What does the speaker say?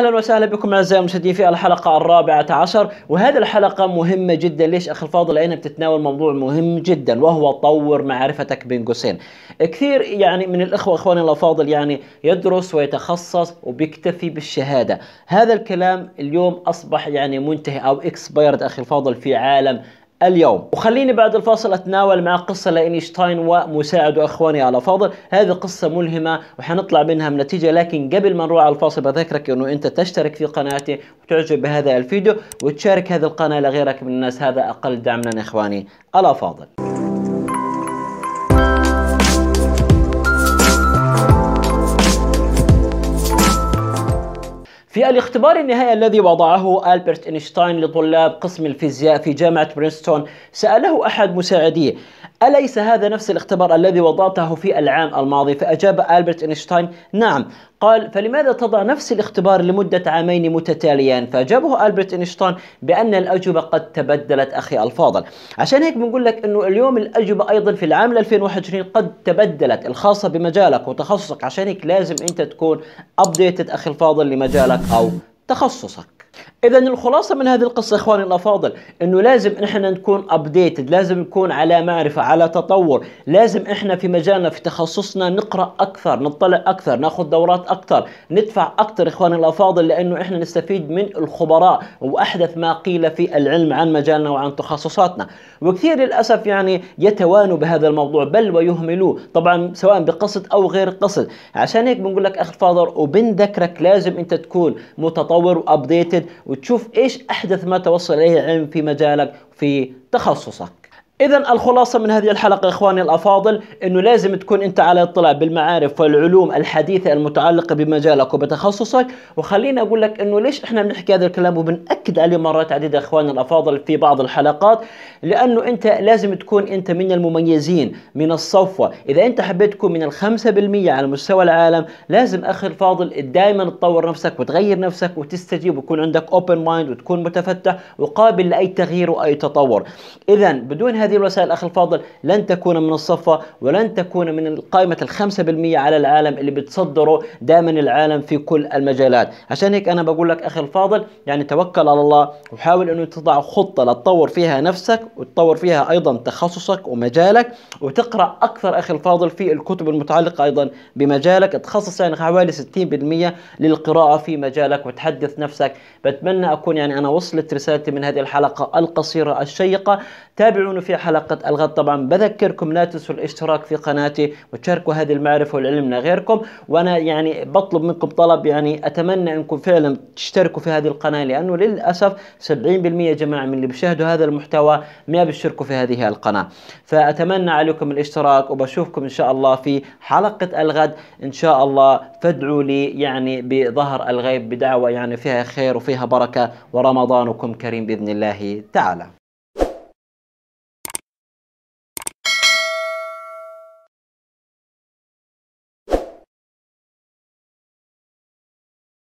اهلا وسهلا بكم اعزائي المشاهدين في الحلقه الرابعه عشر وهذه الحلقه مهمه جدا ليش اخي الفاضل لانها بتتناول موضوع مهم جدا وهو طور معرفتك بين قوسين كثير يعني من الاخوه اخواني الافاضل يعني يدرس ويتخصص وبيكتفي بالشهاده هذا الكلام اليوم اصبح يعني منتهي او اكسبايرد اخي الفاضل في عالم اليوم وخليني بعد الفاصل أتناول مع قصة لإينشتاين ومساعد اخواني على فاضل هذه قصة ملهمة وحنطلع منها بنتيجة لكن قبل ما نروح على الفاصل بذكرك أنه أنت تشترك في قناتي وتعجب بهذا الفيديو وتشارك هذه القناة لغيرك من الناس هذا أقل دعم لنا إخواني على فاضل في الاختبار النهائي الذي وضعه ألبرت إينشتاين لطلاب قسم الفيزياء في جامعة برينستون سأله أحد مساعديه أليس هذا نفس الاختبار الذي وضعته في العام الماضي فأجاب ألبرت إينشتاين نعم قال فلماذا تضع نفس الاختبار لمدة عامين متتاليان فأجابه ألبرت إنشتان بأن الأجوبة قد تبدلت أخي الفاضل عشان هيك بنقول لك أنه اليوم الأجوبة أيضا في العام 2021 قد تبدلت الخاصة بمجالك وتخصصك عشان هيك لازم أنت تكون أبديتد أخي الفاضل لمجالك أو تخصصك اذا الخلاصه من هذه القصه اخواني الافاضل انه لازم احنا نكون ابديتد لازم نكون على معرفه على تطور لازم احنا في مجالنا في تخصصنا نقرا اكثر نطلع اكثر ناخذ دورات اكثر ندفع اكثر اخواني الافاضل لانه احنا نستفيد من الخبراء واحدث ما قيل في العلم عن مجالنا وعن تخصصاتنا وكثير للاسف يعني يتوانوا بهذا الموضوع بل ويهملوه طبعا سواء بقصد او غير قصد عشان هيك بنقول لك اخ فاضل وبنذكرك لازم انت تكون متطور وابديتد وتشوف ايش احدث ما توصل اليه العلم في مجالك في تخصصك إذا الخلاصة من هذه الحلقة إخواني الأفاضل أنه لازم تكون أنت على اطلاع بالمعارف والعلوم الحديثة المتعلقة بمجالك وبتخصصك وخليني أقول لك أنه ليش إحنا بنحكي هذا الكلام وبنأكد عليه مرات عديدة إخواني الأفاضل في بعض الحلقات لأنه أنت لازم تكون أنت من المميزين من الصفوة إذا أنت حبيت تكون من الخمسة بالمية على مستوى العالم لازم أخي الفاضل دائما تطور نفسك وتغير نفسك وتستجيب ويكون عندك أوبن مايند وتكون متفتح وقابل لأي تغيير وأي تطور إذا بدون هذا هذه الوسائل أخي الفاضل لن تكون من الصفة ولن تكون من قائمة الخمسة بالمية على العالم اللي بتصدره دائما العالم في كل المجالات عشان هيك أنا بقول لك أخي الفاضل يعني توكل على الله وحاول أنه تضع خطة لتطور فيها نفسك وتطور فيها أيضا تخصصك ومجالك وتقرأ أكثر أخي الفاضل في الكتب المتعلقة أيضا بمجالك تخصص يعني حوالي 60% للقراءة في مجالك وتحدث نفسك بتمنى أكون يعني أنا وصلت رسالتي من هذه الحلقة القصيرة الشيقة تابعونا في حلقة الغد طبعا بذكركم لا تنسوا الاشتراك في قناتي وتشاركوا هذه المعرفة والعلم لغيركم وأنا يعني بطلب منكم طلب يعني أتمنى أنكم فعلا تشتركوا في هذه القناة لأنه للأسف 70% يا جماعة من اللي بيشاهدوا هذا المحتوى ما بيشتركوا في هذه القناة فأتمنى عليكم الاشتراك وبشوفكم إن شاء الله في حلقة الغد إن شاء الله فادعوا لي يعني بظهر الغيب بدعوة يعني فيها خير وفيها بركة ورمضانكم كريم بإذن الله تعالى